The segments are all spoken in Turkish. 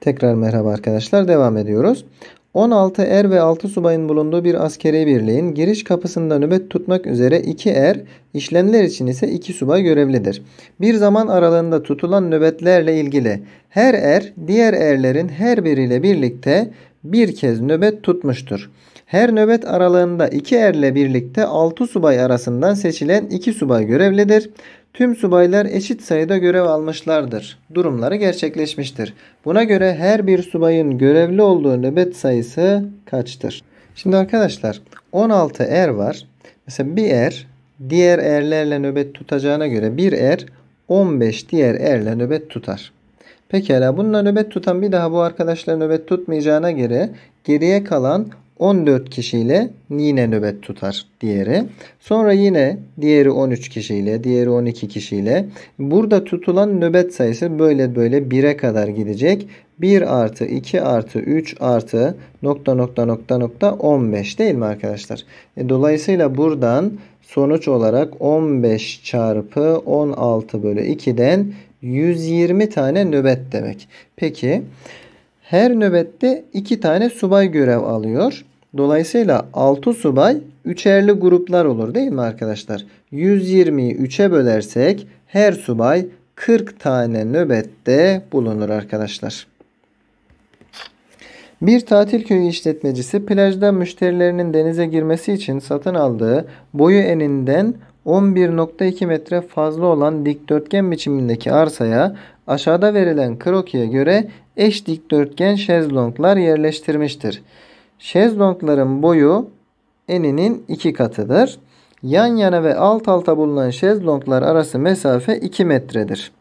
Tekrar merhaba arkadaşlar devam ediyoruz. 16 er ve 6 subayın bulunduğu bir askeri birliğin giriş kapısında nöbet tutmak üzere 2 er, işlemler için ise 2 subay görevlidir. Bir zaman aralığında tutulan nöbetlerle ilgili her er diğer erlerin her biriyle birlikte bir kez nöbet tutmuştur. Her nöbet aralığında iki erle birlikte 6 subay arasından seçilen 2 subay görevlidir. Tüm subaylar eşit sayıda görev almışlardır. Durumları gerçekleşmiştir. Buna göre her bir subayın görevli olduğu nöbet sayısı kaçtır? Şimdi arkadaşlar 16 er var. Mesela bir er diğer erlerle nöbet tutacağına göre bir er 15 diğer erle nöbet tutar. Pekala bununla nöbet tutan bir daha bu arkadaşla nöbet tutmayacağına göre geriye kalan 14 kişiyle yine nöbet tutar diğeri. Sonra yine diğeri 13 kişiyle, diğeri 12 kişiyle. Burada tutulan nöbet sayısı böyle böyle 1'e kadar gidecek. 1 artı 2 artı 3 artı nokta nokta nokta nokta 15 değil mi arkadaşlar? E, dolayısıyla buradan sonuç olarak 15 çarpı 16 bölü 2'den 120 tane nöbet demek. Peki her nöbette 2 tane subay görev alıyor. Dolayısıyla 6 subay üçerli gruplar olur değil mi arkadaşlar? 120'yi 3'e bölersek her subay 40 tane nöbette bulunur arkadaşlar. Bir tatil köyü işletmecisi plajda müşterilerinin denize girmesi için satın aldığı boyu eninden 11.2 metre fazla olan dikdörtgen biçimindeki arsaya aşağıda verilen krokiye göre eş dikdörtgen şezlonglar yerleştirmiştir. Şezlongların boyu eninin iki katıdır. Yan yana ve alt alta bulunan şezlonglar arası mesafe 2 metredir.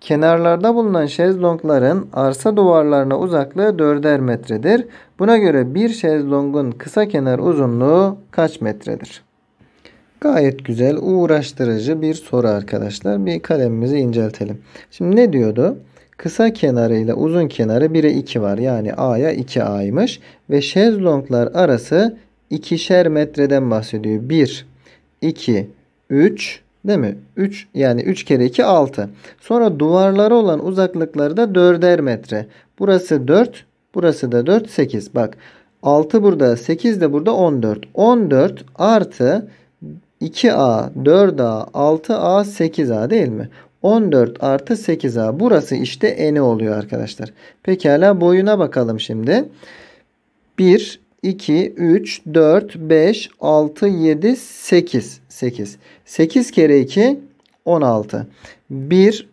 Kenarlarda bulunan şezlongların arsa duvarlarına uzaklığı 4'er metredir. Buna göre bir şezlongun kısa kenar uzunluğu kaç metredir? Gayet güzel, uğraştırıcı bir soru arkadaşlar. Bir kalemimizi inceltelim. Şimdi ne diyordu? Kısa kenarıyla uzun kenarı 1'e 2 var. Yani A'ya 2A'ymış. Ve şezlonglar arası ikişer metreden bahsediyor. 1, 2, 3 değil mi? 3 yani 3 kere 2 6. Sonra duvarları olan uzaklıkları da 4'er metre. Burası 4, burası da 4 8. Bak 6 burada, 8 de burada 14. 14 artı 2A, 4A, 6A, 8A değil mi? 14 artı 8a. Burası işte eni oluyor arkadaşlar. Pekala boyuna bakalım şimdi. 1, 2, 3, 4, 5, 6, 7, 8. 8. 8 kere 2 16. 1,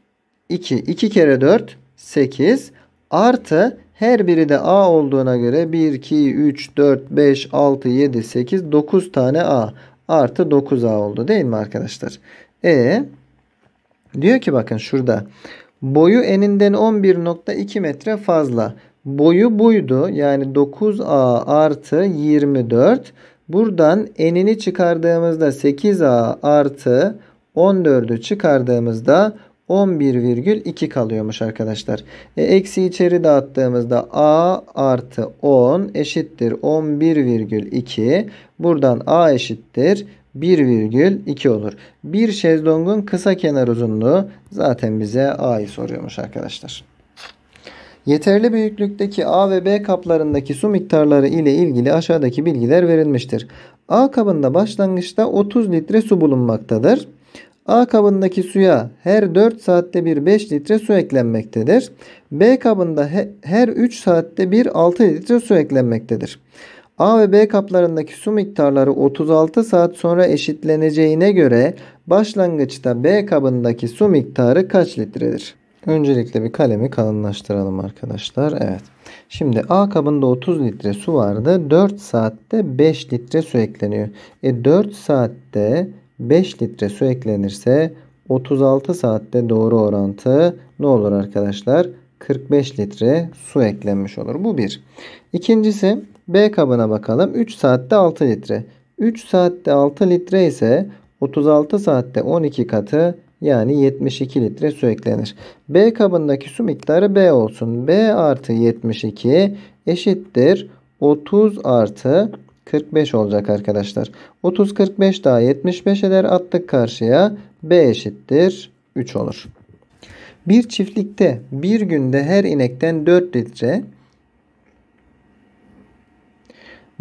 2. 2 kere 4 8. Artı her biri de A olduğuna göre 1, 2, 3, 4, 5, 6, 7, 8, 9 tane A. Artı 9A oldu değil mi arkadaşlar? E Diyor ki bakın şurada. Boyu eninden 11.2 metre fazla. Boyu buydu. Yani 9A artı 24. Buradan enini çıkardığımızda 8A artı 14'ü çıkardığımızda 11,2 kalıyormuş arkadaşlar. E, eksi içeri dağıttığımızda a artı 10 eşittir 11,2. Buradan a eşittir 1,2 olur. Bir şezlongun kısa kenar uzunluğu zaten bize A'yı soruyormuş arkadaşlar. Yeterli büyüklükteki A ve B kaplarındaki su miktarları ile ilgili aşağıdaki bilgiler verilmiştir. A kabında başlangıçta 30 litre su bulunmaktadır. A kabındaki suya her 4 saatte bir 5 litre su eklenmektedir. B kabında her 3 saatte bir 6 litre su eklenmektedir. A ve B kaplarındaki su miktarları 36 saat sonra eşitleneceğine göre başlangıçta B kabındaki su miktarı kaç litredir? Öncelikle bir kalemi kalınlaştıralım arkadaşlar. Evet. Şimdi A kabında 30 litre su vardı. 4 saatte 5 litre su ekleniyor. E 4 saatte 5 litre su eklenirse 36 saatte doğru orantı ne olur arkadaşlar? 45 litre su eklenmiş olur. Bu bir. İkincisi B kabına bakalım. 3 saatte 6 litre. 3 saatte 6 litre ise 36 saatte 12 katı yani 72 litre su eklenir. B kabındaki su miktarı B olsun. B artı 72 eşittir 30 artı 45 olacak arkadaşlar. 30 45 daha 75 eder attık karşıya. B eşittir 3 olur. Bir çiftlikte bir günde her inekten 4 litre,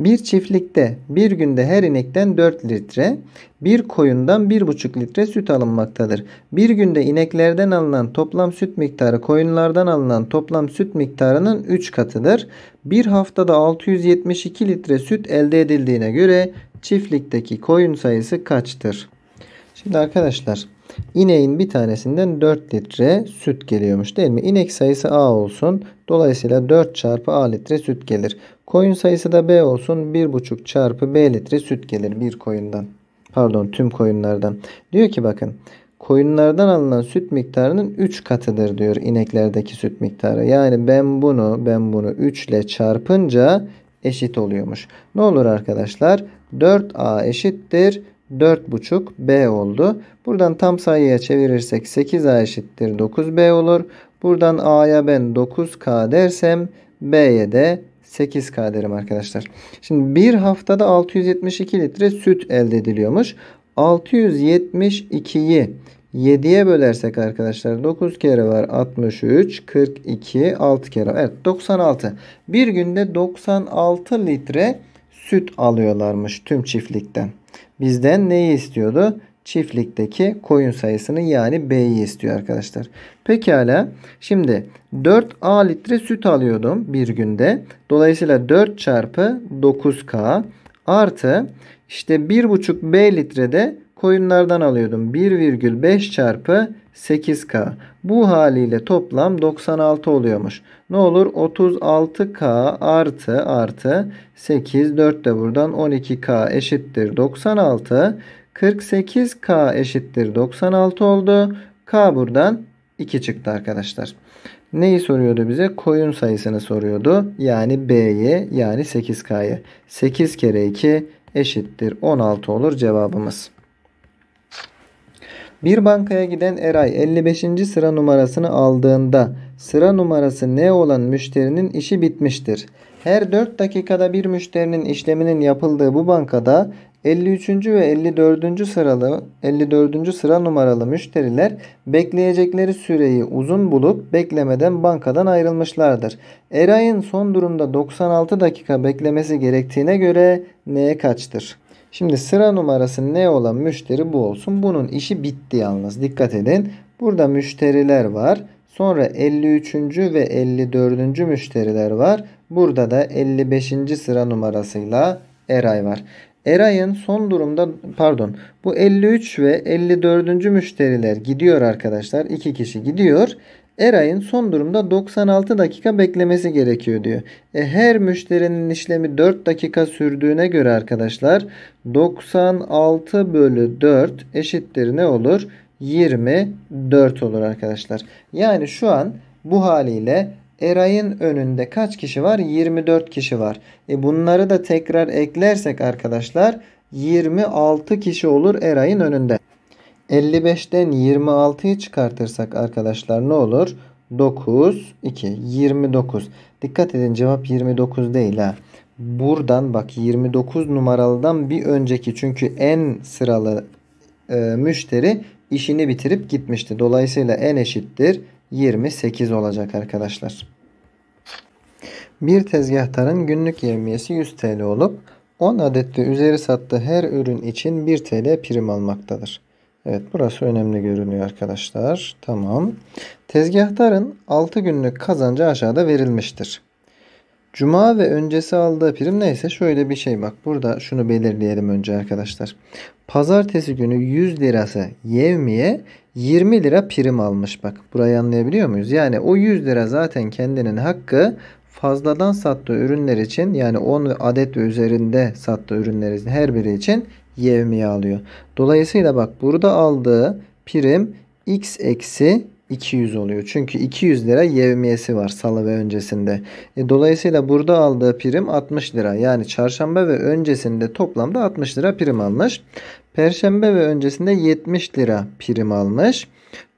bir çiftlikte bir günde her inekten 4 litre, bir koyundan 1,5 litre süt alınmaktadır. Bir günde ineklerden alınan toplam süt miktarı koyunlardan alınan toplam süt miktarının 3 katıdır. Bir haftada 672 litre süt elde edildiğine göre çiftlikteki koyun sayısı kaçtır? Şimdi arkadaşlar İneğin bir tanesinden 4 litre süt geliyormuş değil mi? İnek sayısı A olsun. Dolayısıyla 4 çarpı A litre süt gelir. Koyun sayısı da B olsun. 1,5 çarpı B litre süt gelir bir koyundan. Pardon tüm koyunlardan. Diyor ki bakın koyunlardan alınan süt miktarının 3 katıdır diyor ineklerdeki süt miktarı. Yani ben bunu ben bunu 3 ile çarpınca eşit oluyormuş. Ne olur arkadaşlar? 4A eşittir 4,5 B oldu. Buradan tam sayıya çevirirsek 8A eşittir 9B olur. Buradan A'ya ben 9K dersem B'ye de 8K derim arkadaşlar. Şimdi bir haftada 672 litre süt elde ediliyormuş. 672'yi 7'ye bölersek arkadaşlar 9 kere var 63 42 6 kere evet 96 bir günde 96 litre süt alıyorlarmış tüm çiftlikten. Bizden neyi istiyordu? Çiftlikteki koyun sayısını yani B'yi istiyor arkadaşlar. Pekala şimdi 4A litre süt alıyordum bir günde. Dolayısıyla 4 çarpı 9K artı işte 1,5 B litre de koyunlardan alıyordum. 1,5 çarpı 8K. Bu haliyle toplam 96 oluyormuş. Ne olur? 36K artı artı 8 4 de buradan 12K eşittir 96. 48K eşittir 96 oldu. K buradan 2 çıktı arkadaşlar. Neyi soruyordu bize? Koyun sayısını soruyordu. Yani B'yi yani 8K'yı. 8 kere 2 eşittir 16 olur cevabımız. Bir bankaya giden Eray 55. sıra numarasını aldığında sıra numarası ne olan müşterinin işi bitmiştir. Her 4 dakikada bir müşterinin işleminin yapıldığı bu bankada 53. ve 54. sıralı 54. sıra numaralı müşteriler bekleyecekleri süreyi uzun bulup beklemeden bankadan ayrılmışlardır. Eray'ın son durumda 96 dakika beklemesi gerektiğine göre neye kaçtır? Şimdi sıra numarası ne olan müşteri bu olsun. Bunun işi bitti yalnız. Dikkat edin. Burada müşteriler var. Sonra 53. ve 54. müşteriler var. Burada da 55. sıra numarasıyla Eray var. Eray'ın son durumda pardon bu 53 ve 54. müşteriler gidiyor arkadaşlar. 2 kişi gidiyor. Eray'ın son durumda 96 dakika beklemesi gerekiyor diyor. E her müşterinin işlemi 4 dakika sürdüğüne göre arkadaşlar 96 bölü 4 eşittir ne olur? 24 olur arkadaşlar. Yani şu an bu haliyle Eray'ın önünde kaç kişi var? 24 kişi var. E bunları da tekrar eklersek arkadaşlar 26 kişi olur Eray'ın önünde. 55'ten 26'yı çıkartırsak arkadaşlar ne olur? 9, 2, 29. Dikkat edin cevap 29 değil ha. Buradan bak 29 numaralıdan bir önceki çünkü en sıralı e, müşteri işini bitirip gitmişti. Dolayısıyla en eşittir 28 olacak arkadaşlar. Bir tezgahtarın günlük yevmiyesi 100 TL olup 10 adet de üzeri sattığı her ürün için 1 TL prim almaktadır. Evet burası önemli görünüyor arkadaşlar. Tamam. Tezgahtarın 6 günlük kazancı aşağıda verilmiştir. Cuma ve öncesi aldığı prim neyse şöyle bir şey bak. Burada şunu belirleyelim önce arkadaşlar. Pazartesi günü 100 lirası yevmiye 20 lira prim almış bak. Burayı anlayabiliyor muyuz? Yani o 100 lira zaten kendinin hakkı fazladan sattığı ürünler için yani 10 adet ve üzerinde sattığı ürünler için her biri için yevmiye alıyor. Dolayısıyla bak burada aldığı prim x eksi 200 oluyor. Çünkü 200 lira yevmiyesi var salı ve öncesinde. E, dolayısıyla burada aldığı prim 60 lira. Yani çarşamba ve öncesinde toplamda 60 lira prim almış. Perşembe ve öncesinde 70 lira prim almış.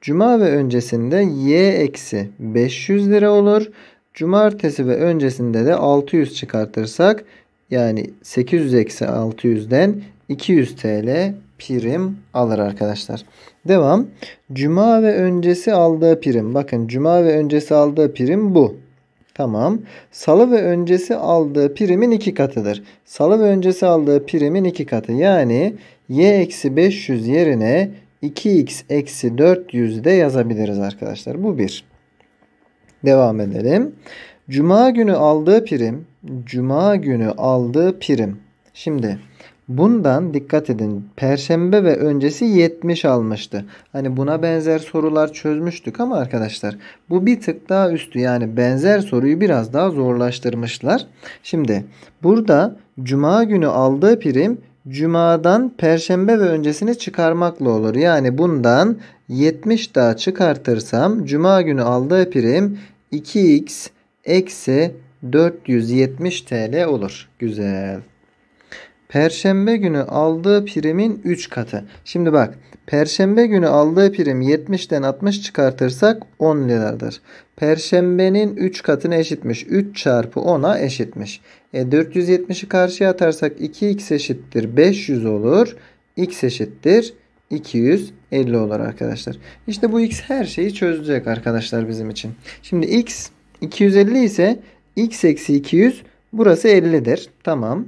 Cuma ve öncesinde y eksi 500 lira olur. Cumartesi ve öncesinde de 600 çıkartırsak yani 800 eksi 600'den 200 TL prim alır arkadaşlar. Devam. Cuma ve öncesi aldığı prim. Bakın cuma ve öncesi aldığı prim bu. Tamam. Salı ve öncesi aldığı primin iki katıdır. Salı ve öncesi aldığı primin iki katı. Yani y eksi 500 yerine 2x eksi 400 de yazabiliriz arkadaşlar. Bu bir. Devam edelim. Cuma günü aldığı prim. Cuma günü aldığı prim. Şimdi Bundan dikkat edin. Perşembe ve öncesi 70 almıştı. Hani buna benzer sorular çözmüştük ama arkadaşlar bu bir tık daha üstü. Yani benzer soruyu biraz daha zorlaştırmışlar. Şimdi burada cuma günü aldığı prim cumadan perşembe ve öncesini çıkarmakla olur. Yani bundan 70 daha çıkartırsam cuma günü aldığı prim 2x eksi 470 TL olur. Güzel. Perşembe günü aldığı primin 3 katı. Şimdi bak perşembe günü aldığı prim 70'ten 60 çıkartırsak 10 liradır. Perşembenin 3 katına eşitmiş. 3 çarpı 10'a eşitmiş. E 470'i karşıya atarsak 2x eşittir 500 olur. x eşittir 250 olur arkadaşlar. İşte bu x her şeyi çözecek arkadaşlar bizim için. Şimdi x 250 ise x eksi 200 burası 50'dir. Tamam.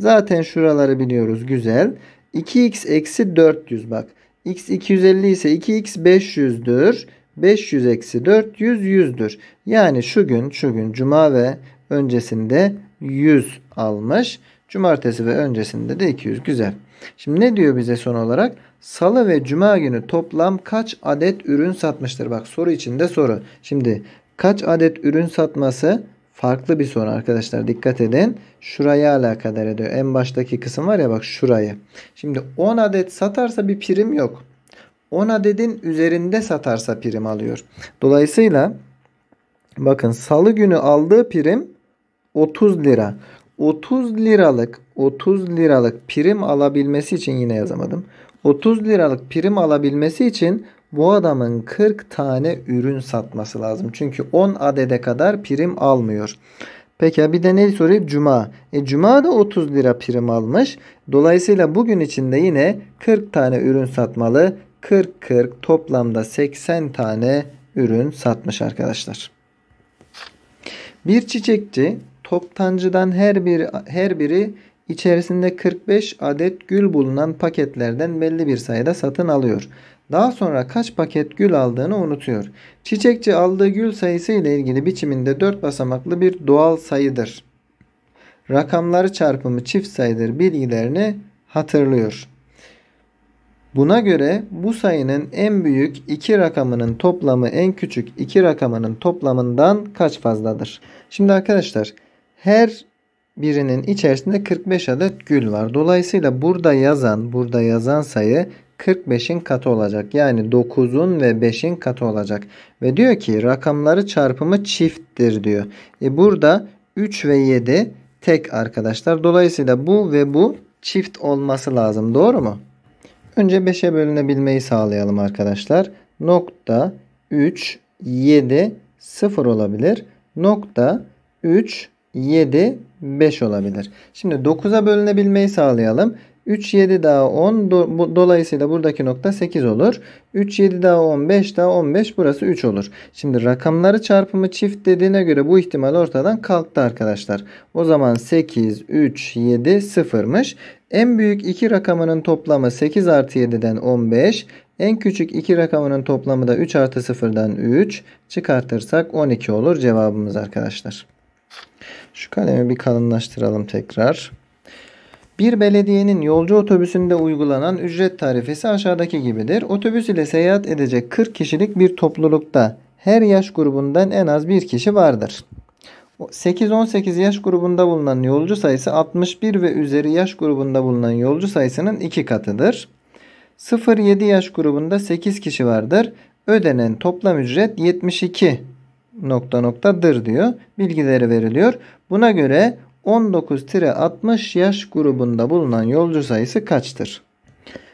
Zaten şuraları biliyoruz. Güzel. 2x eksi 400 bak. x 250 ise 2x 500'dür. 500 eksi 400 100'dür. Yani şu gün şu gün cuma ve öncesinde 100 almış. Cumartesi ve öncesinde de 200. Güzel. Şimdi ne diyor bize son olarak? Salı ve cuma günü toplam kaç adet ürün satmıştır? Bak soru içinde soru. Şimdi kaç adet ürün satması farklı bir soru arkadaşlar dikkat edin. Şuraya alakadar ediyor. En baştaki kısım var ya bak şurayı. Şimdi 10 adet satarsa bir prim yok. 10 adetin üzerinde satarsa prim alıyor. Dolayısıyla bakın salı günü aldığı prim 30 lira. 30 liralık 30 liralık prim alabilmesi için yine yazamadım. 30 liralık prim alabilmesi için bu adamın 40 tane ürün satması lazım. Çünkü 10 adede kadar prim almıyor. Peki bir de ne soruyor? Cuma. E, Cuma da 30 lira prim almış. Dolayısıyla bugün içinde yine 40 tane ürün satmalı. 40-40 toplamda 80 tane ürün satmış arkadaşlar. Bir çiçekçi toptancıdan her bir her biri içerisinde 45 adet gül bulunan paketlerden belli bir sayıda satın alıyor. Daha sonra kaç paket gül aldığını unutuyor. Çiçekçi aldığı gül sayısı ile ilgili biçiminde 4 basamaklı bir doğal sayıdır. Rakamları çarpımı çift sayıdır bilgilerini hatırlıyor. Buna göre bu sayının en büyük iki rakamının toplamı en küçük iki rakamının toplamından kaç fazladır? Şimdi arkadaşlar her birinin içerisinde 45 adet gül var. Dolayısıyla burada yazan, burada yazan sayı 45'in katı olacak. Yani 9'un ve 5'in katı olacak. Ve diyor ki rakamları çarpımı çifttir diyor. E burada 3 ve 7 tek arkadaşlar. Dolayısıyla bu ve bu çift olması lazım. Doğru mu? Önce 5'e bölünebilmeyi sağlayalım arkadaşlar. Nokta 3 7 0 olabilir. Nokta 3 7 5 olabilir. Şimdi 9'a bölünebilmeyi sağlayalım. 3 7 daha 10 do, bu, dolayısıyla buradaki nokta 8 olur. 3 7 daha 15 daha 15 burası 3 olur. Şimdi rakamları çarpımı çift dediğine göre bu ihtimal ortadan kalktı arkadaşlar. O zaman 8 3 7 0'mış. En büyük iki rakamının toplamı 8 artı 7'den 15. En küçük iki rakamının toplamı da 3 artı 0'dan 3. Çıkartırsak 12 olur cevabımız arkadaşlar. Şu kalemi bir kalınlaştıralım tekrar. Bir belediyenin yolcu otobüsünde uygulanan ücret tarifesi aşağıdaki gibidir. Otobüs ile seyahat edecek 40 kişilik bir toplulukta her yaş grubundan en az bir kişi vardır. 8-18 yaş grubunda bulunan yolcu sayısı 61 ve üzeri yaş grubunda bulunan yolcu sayısının 2 katıdır. 0-7 yaş grubunda 8 kişi vardır. Ödenen toplam ücret 72 nokta noktadır diyor. Bilgileri veriliyor. Buna göre 19-60 yaş grubunda bulunan yolcu sayısı kaçtır?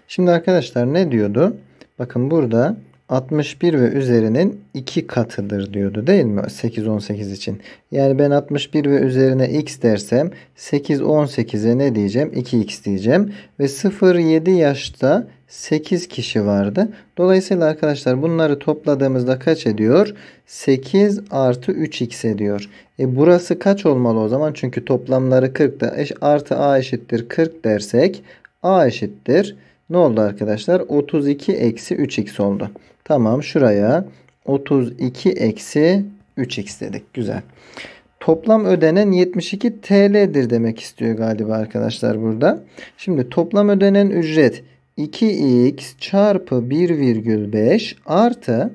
Şimdi arkadaşlar ne diyordu? Bakın burada 61 ve üzerinin 2 katıdır diyordu değil mi 8-18 için? Yani ben 61 ve üzerine x dersem 8-18'e ne diyeceğim? 2x diyeceğim. Ve 0-7 yaşta 8 kişi vardı. Dolayısıyla arkadaşlar bunları topladığımızda kaç ediyor? 8 artı 3x ediyor. E burası kaç olmalı o zaman? Çünkü toplamları 40 eş, artı a eşittir 40 dersek a eşittir. Ne oldu arkadaşlar? 32 eksi 3x oldu. Tamam şuraya 32 eksi 3x dedik. Güzel. Toplam ödenen 72 TL'dir demek istiyor galiba arkadaşlar burada. Şimdi toplam ödenen ücret 2x çarpı 1,5 artı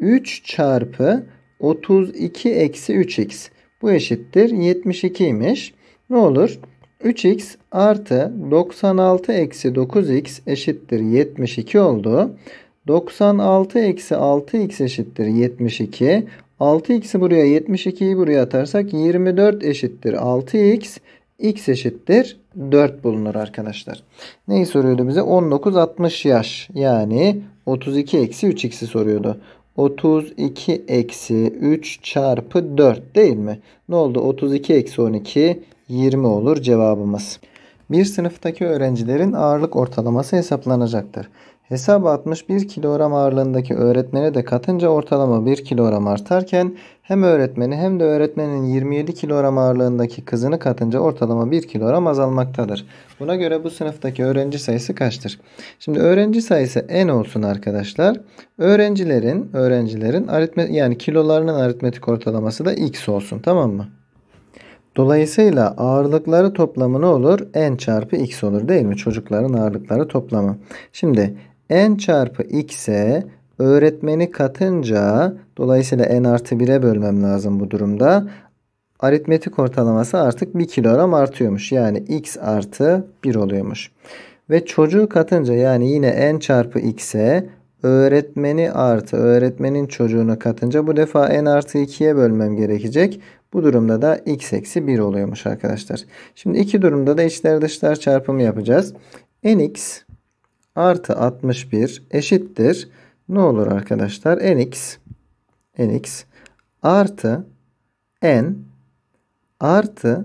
3 çarpı 32 eksi 3x. Bu eşittir 72 72'ymiş. Ne olur? 3x artı 96 eksi 9x eşittir 72 oldu. 96 eksi 6x eşittir 72. 6x'i buraya 72'yi buraya atarsak 24 eşittir 6x x eşittir 4 bulunur arkadaşlar. Neyi soruyordu bize? 19 60 yaş yani 32 eksi 3x'i soruyordu. 32 eksi 3 çarpı 4 değil mi? Ne oldu? 32 eksi 12 20 olur cevabımız. Bir sınıftaki öğrencilerin ağırlık ortalaması hesaplanacaktır. Hesaba 61 kilogram ağırlığındaki öğretmene de katınca ortalama 1 kilogram artarken hem öğretmeni hem de öğretmenin 27 kilogram ağırlığındaki kızını katınca ortalama 1 kilogram azalmaktadır. Buna göre bu sınıftaki öğrenci sayısı kaçtır? Şimdi öğrenci sayısı n olsun arkadaşlar. Öğrencilerin öğrencilerin aritme yani kilolarının aritmetik ortalaması da x olsun tamam mı? Dolayısıyla ağırlıkları toplamı ne olur? N çarpı x olur değil mi? Çocukların ağırlıkları toplamı. Şimdi n çarpı x'e öğretmeni katınca dolayısıyla n artı 1'e bölmem lazım bu durumda. Aritmetik ortalaması artık 1 kilogram artıyormuş. Yani x artı 1 oluyormuş. Ve çocuğu katınca yani yine n çarpı x'e öğretmeni artı öğretmenin çocuğunu katınca bu defa n artı 2'ye bölmem gerekecek. Bu durumda da x eksi 1 oluyormuş arkadaşlar. Şimdi iki durumda da içler dışlar çarpımı yapacağız. nx artı 61 eşittir. Ne olur arkadaşlar? nx nx artı n artı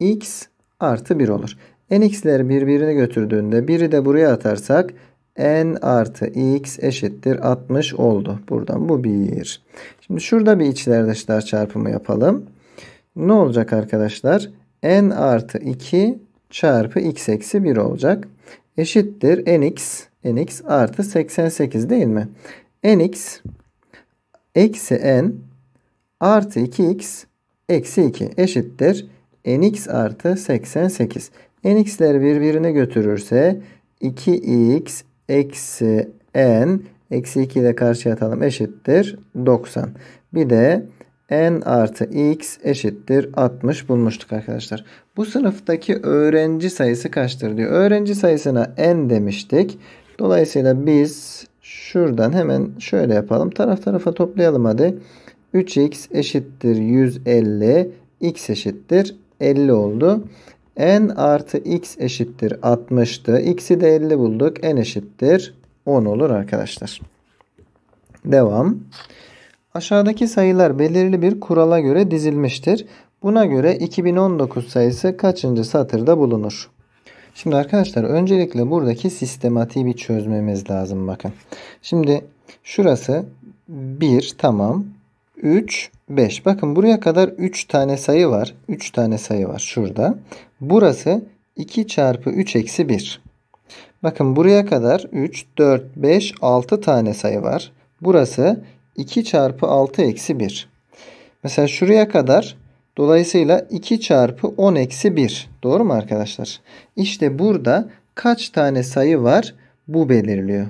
x artı 1 olur. nx'ler birbirini götürdüğünde biri de buraya atarsak n artı x eşittir 60 oldu. Buradan bu 1. Şimdi şurada bir içler dışlar çarpımı yapalım. Ne olacak arkadaşlar? n artı 2 çarpı x eksi 1 olacak eşittir nx nx artı 88 değil mi? nx eksi n artı 2x eksi 2 eşittir nx artı 88. nx'ler birbirine götürürse 2x eksi n eksi 2 ile karşıya atalım eşittir 90. Bir de n artı x eşittir 60 bulmuştuk arkadaşlar. Bu sınıftaki öğrenci sayısı kaçtır diyor. Öğrenci sayısına n demiştik. Dolayısıyla biz şuradan hemen şöyle yapalım. Taraf tarafa toplayalım hadi. 3x eşittir 150. x eşittir 50 oldu. n artı x eşittir 60'tı. x'i de 50 bulduk. n eşittir 10 olur arkadaşlar. Devam. Devam. Aşağıdaki sayılar belirli bir kurala göre dizilmiştir. Buna göre 2019 sayısı kaçıncı satırda bulunur? Şimdi arkadaşlar öncelikle buradaki sistematiği bir çözmemiz lazım bakın. Şimdi şurası 1 tamam. 3 5. Bakın buraya kadar 3 tane sayı var. 3 tane sayı var şurada. Burası 2 çarpı 3 eksi 1. Bakın buraya kadar 3, 4, 5, 6 tane sayı var. Burası 2 çarpı 6 eksi 1. Mesela şuraya kadar dolayısıyla 2 çarpı 10 eksi 1. Doğru mu arkadaşlar? İşte burada kaç tane sayı var bu belirliyor.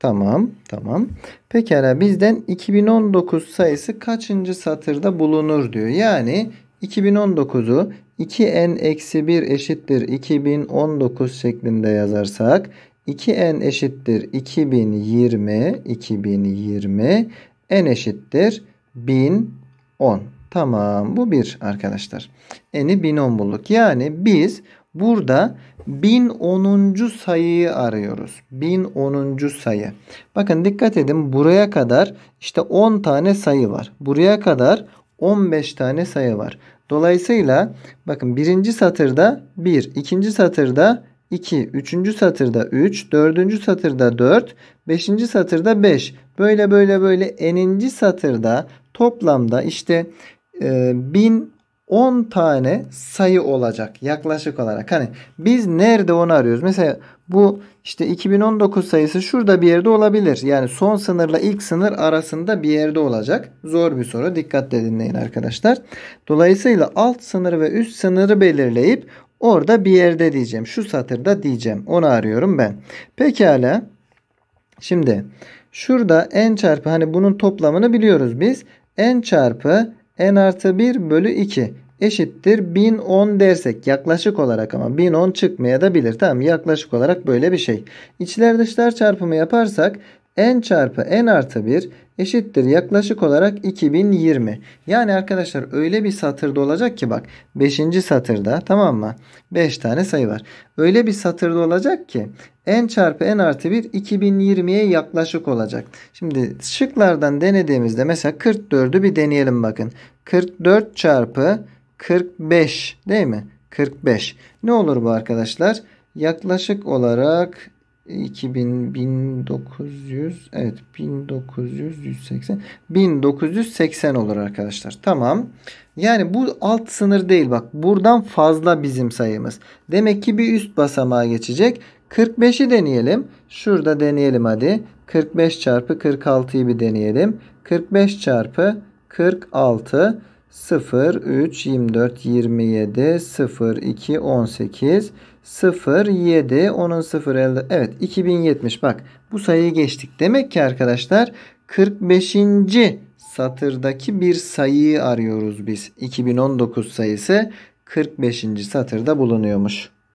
Tamam tamam. Pekala bizden 2019 sayısı kaçıncı satırda bulunur diyor. Yani 2019'u 2n-1 eşittir 2019 şeklinde yazarsak 2n eşittir 2020 2020 n eşittir 1010. Tamam bu bir arkadaşlar. N'i 1010 bulduk. Yani biz burada 1010. sayıyı arıyoruz. 1010. sayı. Bakın dikkat edin buraya kadar işte 10 tane sayı var. Buraya kadar 15 tane sayı var. Dolayısıyla bakın birinci satırda 1, ikinci satırda 2, 3. satırda 3, 4. satırda 4, 5. satırda 5. Böyle böyle böyle eninci satırda toplamda işte e, 1010 tane sayı olacak yaklaşık olarak. Hani biz nerede onu arıyoruz? Mesela bu işte 2019 sayısı şurada bir yerde olabilir. Yani son sınırla ilk sınır arasında bir yerde olacak. Zor bir soru. Dikkatle dinleyin arkadaşlar. Dolayısıyla alt sınırı ve üst sınırı belirleyip Orada bir yerde diyeceğim. Şu satırda diyeceğim. Onu arıyorum ben. Pekala. Şimdi şurada n çarpı hani bunun toplamını biliyoruz biz. n çarpı n artı 1 bölü 2 eşittir 1010 dersek yaklaşık olarak ama 1010 çıkmaya da bilir. Tamam yaklaşık olarak böyle bir şey. İçler dışlar çarpımı yaparsak n çarpı n artı 1 eşittir yaklaşık olarak 2020. Yani arkadaşlar öyle bir satırda olacak ki bak 5. satırda tamam mı? 5 tane sayı var. Öyle bir satırda olacak ki n çarpı n artı 1 2020'ye yaklaşık olacak. Şimdi şıklardan denediğimizde mesela 44'ü bir deneyelim bakın. 44 çarpı 45 değil mi? 45. Ne olur bu arkadaşlar? Yaklaşık olarak 2000 1900 evet 1980 1980 olur arkadaşlar. Tamam. Yani bu alt sınır değil bak. Buradan fazla bizim sayımız. Demek ki bir üst basamağa geçecek. 45'i deneyelim. Şurada deneyelim hadi. 45 çarpı 46'yı bir deneyelim. 45 çarpı 46 0 3 24 27 0 2 18 0, 7, onun 0, 50. Evet 2070 bak bu sayıyı geçtik. Demek ki arkadaşlar 45. satırdaki bir sayıyı arıyoruz biz. 2019 sayısı 45. satırda bulunuyormuş.